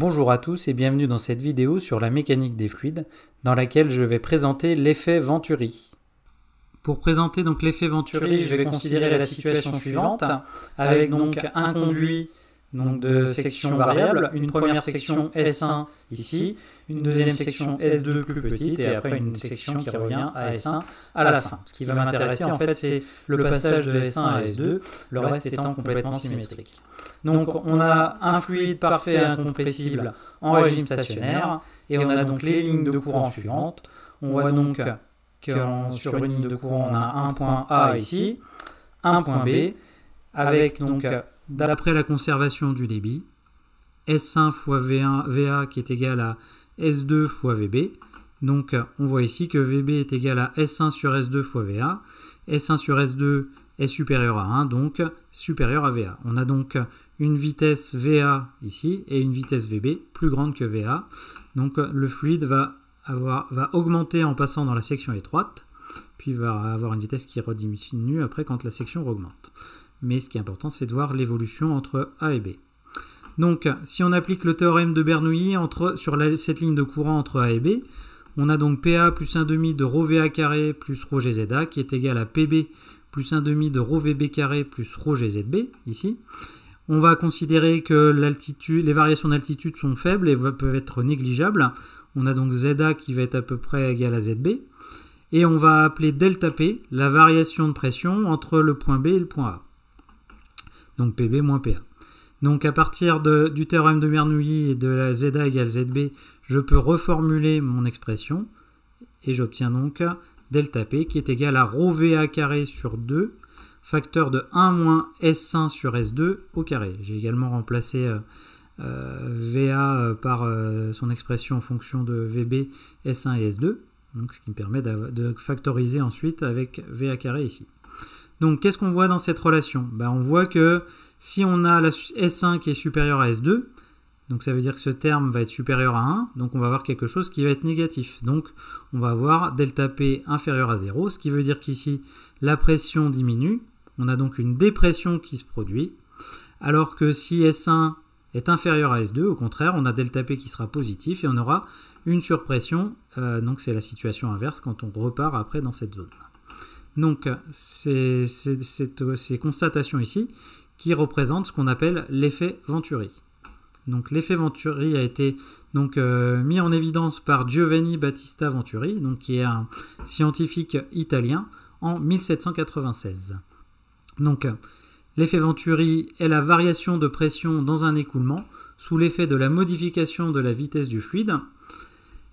Bonjour à tous et bienvenue dans cette vidéo sur la mécanique des fluides dans laquelle je vais présenter l'effet Venturi. Pour présenter donc l'effet Venturi, je vais considérer la situation suivante avec donc un conduit donc de sections variables. Une première section S1 ici, une deuxième section S2 plus petite, et après une section qui revient à S1 à la fin. Ce qui va m'intéresser en fait, c'est le passage de S1 à S2, le reste étant complètement symétrique. Donc on a un fluide parfait et incompressible en régime stationnaire, et on a donc les lignes de courant suivantes. On voit donc que sur une ligne de courant, on a un point A ici, un point B, avec donc d'après la conservation du débit, S1 fois V1, VA qui est égal à S2 fois VB. Donc on voit ici que VB est égal à S1 sur S2 fois VA. S1 sur S2 est supérieur à 1, donc supérieur à VA. On a donc une vitesse VA ici et une vitesse VB plus grande que VA. Donc le fluide va, avoir, va augmenter en passant dans la section étroite, puis va avoir une vitesse qui rediminue après quand la section augmente mais ce qui est important, c'est de voir l'évolution entre A et B. Donc, si on applique le théorème de Bernoulli entre, sur cette ligne de courant entre A et B, on a donc PA plus demi de rho VA carré plus ρGZA GZA qui est égal à PB plus demi de rho VB carré plus rho GZB, ici. On va considérer que les variations d'altitude sont faibles et peuvent être négligeables. On a donc ZA qui va être à peu près égal à ZB. Et on va appeler delta P la variation de pression entre le point B et le point A donc PB moins PA. Donc à partir du théorème de Bernoulli et de la ZA égale ZB, je peux reformuler mon expression et j'obtiens donc delta P qui est égal à rho VA sur 2 facteur de 1 moins S1 sur S2 au carré. J'ai également remplacé euh, euh, VA euh, par son expression en fonction de VB S1 et S2, donc ce qui me permet de factoriser ensuite avec VA ici. Donc qu'est-ce qu'on voit dans cette relation ben, On voit que si on a la S1 qui est supérieure à S2, donc ça veut dire que ce terme va être supérieur à 1, donc on va avoir quelque chose qui va être négatif. Donc on va avoir delta P inférieur à 0, ce qui veut dire qu'ici la pression diminue, on a donc une dépression qui se produit, alors que si S1 est inférieur à S2, au contraire, on a delta P qui sera positif et on aura une surpression, euh, donc c'est la situation inverse quand on repart après dans cette zone. Donc, c'est euh, ces constatations ici qui représentent ce qu'on appelle l'effet Venturi. Donc l'effet Venturi a été donc euh, mis en évidence par Giovanni Battista Venturi, donc qui est un scientifique italien en 1796. Donc l'effet Venturi est la variation de pression dans un écoulement sous l'effet de la modification de la vitesse du fluide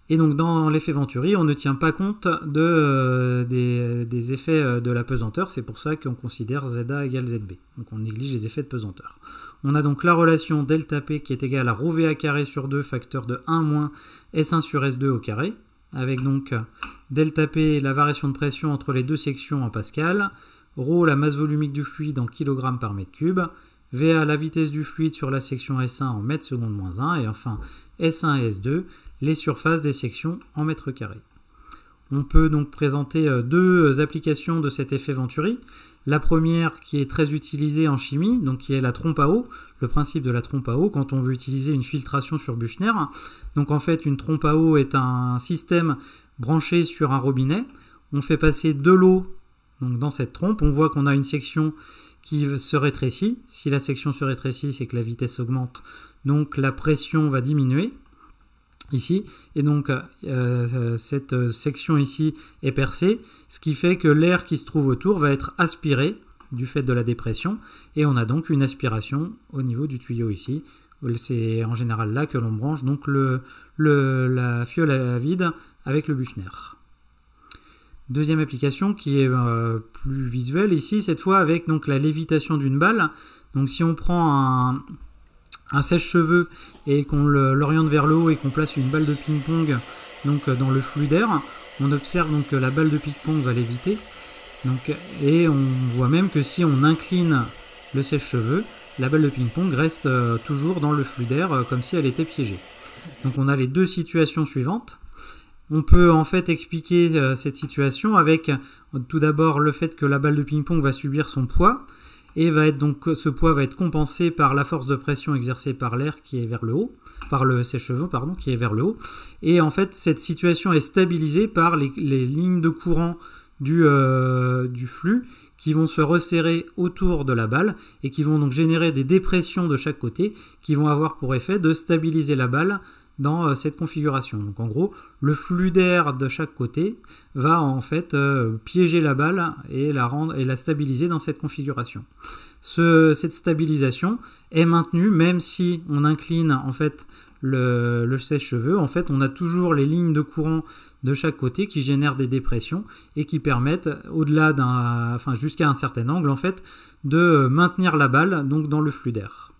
et donc dans l'effet Venturi, on ne tient pas compte euh, des, effets euh, de la pesanteur, c'est pour ça qu'on considère ZA égale ZB. Donc on néglige les effets de pesanteur. On a donc la relation delta P qui est égale à rho VA carré sur 2 facteur de 1 moins S1 sur S2 au carré, avec donc delta P la variation de pression entre les deux sections en pascal, rho la masse volumique du fluide en kilogrammes par mètre cube, VA, la vitesse du fluide sur la section S1 en mètres seconde moins 1, et enfin S1 et S2, les surfaces des sections en mètres carrés. On peut donc présenter euh, deux euh, applications de cet effet Venturi. La première qui est très utilisée en chimie, donc qui est la trompe à eau, le principe de la trompe à eau quand on veut utiliser une filtration sur Buchner. Donc en fait, une trompe à eau est un système branché sur un robinet. On fait passer de l'eau donc dans cette trompe. On voit qu'on a une section qui se rétrécit. Si la section se rétrécit, c'est que la vitesse augmente, donc la pression va diminuer ici. Et donc euh, euh, cette section ici est percée, ce qui fait que l'air qui se trouve autour va être aspiré du fait de la dépression. Et on a donc une aspiration au niveau du tuyau ici. C'est en général là que l'on branche donc le, la fiole à vide avec le Buchner. Deuxième application qui est euh, plus visuelle ici, cette fois avec donc la lévitation d'une balle. Donc si on prend un, sèche-cheveux et qu'on l'oriente vers le haut et qu'on place une balle de ping-pong donc euh, dans le flux d'air, on observe donc que la balle de ping-pong va léviter. Donc, et on voit même que si on incline le sèche-cheveux, la balle de ping-pong reste euh, toujours dans le flux d'air comme si elle était piégée. Donc on a les deux situations suivantes. On peut en fait expliquer euh, cette situation avec tout d'abord le fait que la balle de ping-pong va subir son poids et va être donc ce poids va être compensé par la force de pression exercée par l'air qui est vers le haut, par le sèche-cheveux pardon qui est vers le haut. Et en fait cette situation est stabilisée par les, lignes de courant euh, du flux qui vont se resserrer autour de la balle et qui vont donc générer des dépressions de chaque côté qui vont avoir pour effet de stabiliser la balle dans euh, cette configuration. Donc en gros, le flux d'air de chaque côté va en fait euh, piéger la balle et la, rendre, et la stabiliser dans cette configuration. cette stabilisation est maintenue même si on incline en fait le, le sèche-cheveux. En fait, on a toujours les lignes de courant de chaque côté qui génèrent des dépressions et qui permettent, au-delà d'un, enfin jusqu'à un certain angle, en fait, de maintenir la balle donc dans le flux d'air.